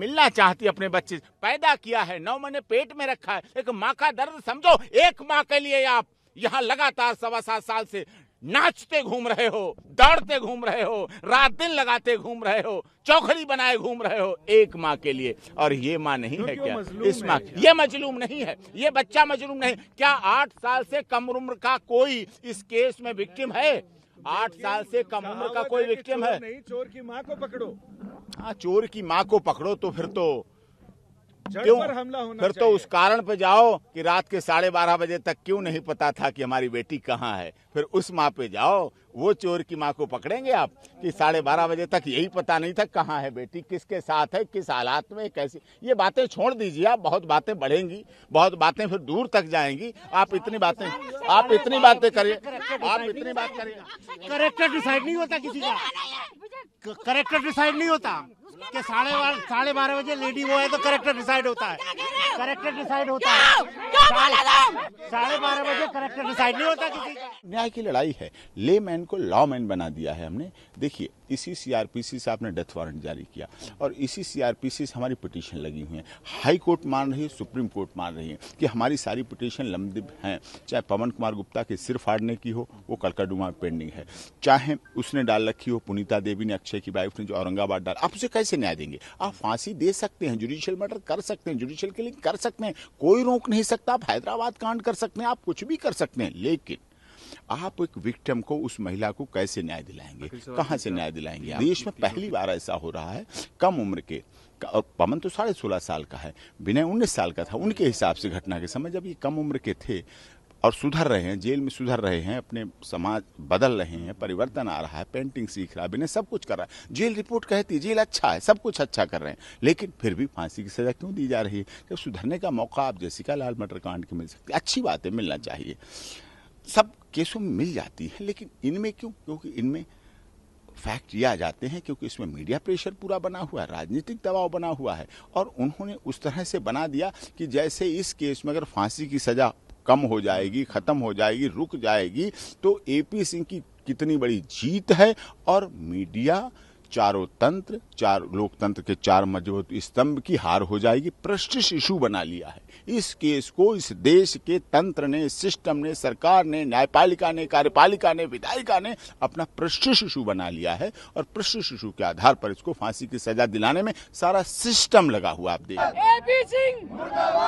मिलना चाहती अपने बच्चे पैदा किया है नौ महीने पेट में रखा है एक माँ का दर्द समझो एक माँ के लिए आप यहाँ लगातार सवा सात साल से नाचते घूम रहे हो दौड़ते घूम रहे हो रात दिन लगाते घूम रहे हो चौखड़ी बनाए घूम रहे हो एक माँ के लिए और ये माँ नहीं है क्या इस माँ ये मजलूम नहीं है ये बच्चा मजलूम नहीं क्या आठ साल से कम उम्र का कोई इस केस में विक्टिम है आठ साल से कम उम्र का कोई विक्टिम है नहीं चोर की माँ को पकड़ो हाँ चोर की माँ को पकड़ो तो फिर तो क्यों हमला होना फिर तो उस कारण पे जाओ कि रात के साढ़े बारह बजे तक क्यों नहीं पता था कि हमारी बेटी कहाँ है फिर उस माँ पे जाओ वो चोर की माँ को पकड़ेंगे आप कि साढ़े बारह बजे तक यही पता नहीं था कहाँ है बेटी किसके साथ है किस हालात में कैसी ये बातें छोड़ दीजिए आप बहुत बातें बढ़ेंगी बहुत बातें फिर दूर तक जाएंगी आप इतनी बातें आप इतनी बातें करिए आप इतनी बात करिए करेक्टर डिसाइड नहीं होता किसी का करेक्टर डिसाइड नहीं होता कि साढ़े साढ़े बारह बजे लेडी वो है तो करेक्टर डिसाइड होता है करेक्टर डिसाइड होता है साढ़े बारह बजे करेक्टर डिसाइड नहीं होता किसी का न्याय की लड़ाई है ले मैन को लॉ मैन बना दिया है हमने देखिए इसी सीआरपीसी से आपने डेथ वारंट जारी किया और इसी सीआरपीसी से हमारी पिटीशन लगी हुई है हाई कोर्ट मान रही है सुप्रीम कोर्ट मान रही है कि हमारी सारी पिटीशन लंबित हैं चाहे पवन कुमार गुप्ता के सिर फाड़ने की हो वो कलकाडुमा पेंडिंग है चाहे उसने डाल रखी हो पुनीता देवी ने अक्षय की वाइफ ने जो औरंगाबाद डाल आप उसे कैसे न्याय देंगे आप फांसी दे सकते हैं जुडिशियल मर्डर कर सकते हैं जुडिशियल किलिंग कर सकते हैं कोई रोक नहीं सकता आप हैदराबाद कांड कर सकते हैं आप कुछ भी कर सकते हैं लेकिन आप एक विक्टिम को उस महिला को कैसे न्याय दिलाएंगे कहाँ से न्याय दिलाएंगे देश में पहली बार ऐसा हो रहा है कम उम्र के और पवन तो साढ़े सोलह साल का है विनय उन्नीस साल का था उनके हिसाब से घटना के समय जब ये कम उम्र के थे और सुधर रहे हैं जेल में सुधर रहे हैं अपने समाज बदल रहे हैं परिवर्तन आ रहा है पेंटिंग सीख रहा है बिना सब कुछ कर रहा है जेल रिपोर्ट कहती है जेल अच्छा है सब कुछ अच्छा कर रहे हैं लेकिन फिर भी फांसी की सज़ा क्यों दी जा रही है जब सुधरने का मौका आप जैसिका लाल मटर कांड के मिल सकते अच्छी बातें मिलना चाहिए सब केसों में मिल जाती है लेकिन इनमें क्यों क्योंकि इनमें फैक्ट ये आ जाते हैं क्योंकि इसमें मीडिया प्रेशर पूरा बना हुआ है राजनीतिक दबाव बना हुआ है और उन्होंने उस तरह से बना दिया कि जैसे इस केस में अगर फांसी की सजा कम हो जाएगी खत्म हो जाएगी रुक जाएगी तो एपी सिंह की कितनी बड़ी जीत है और मीडिया चारों तंत्र चार लोकतंत्र के चार मजबूत स्तंभ की हार हो जाएगी प्रस्टिश इशू बना लिया है इस केस को इस देश के तंत्र ने सिस्टम ने सरकार ने न्यायपालिका ने कार्यपालिका ने विधायिका ने अपना प्रस्टिश इशू बना लिया है और प्रस्टिश इशू के आधार पर इसको फांसी की सजा दिलाने में सारा सिस्टम लगा हुआ आप देखिए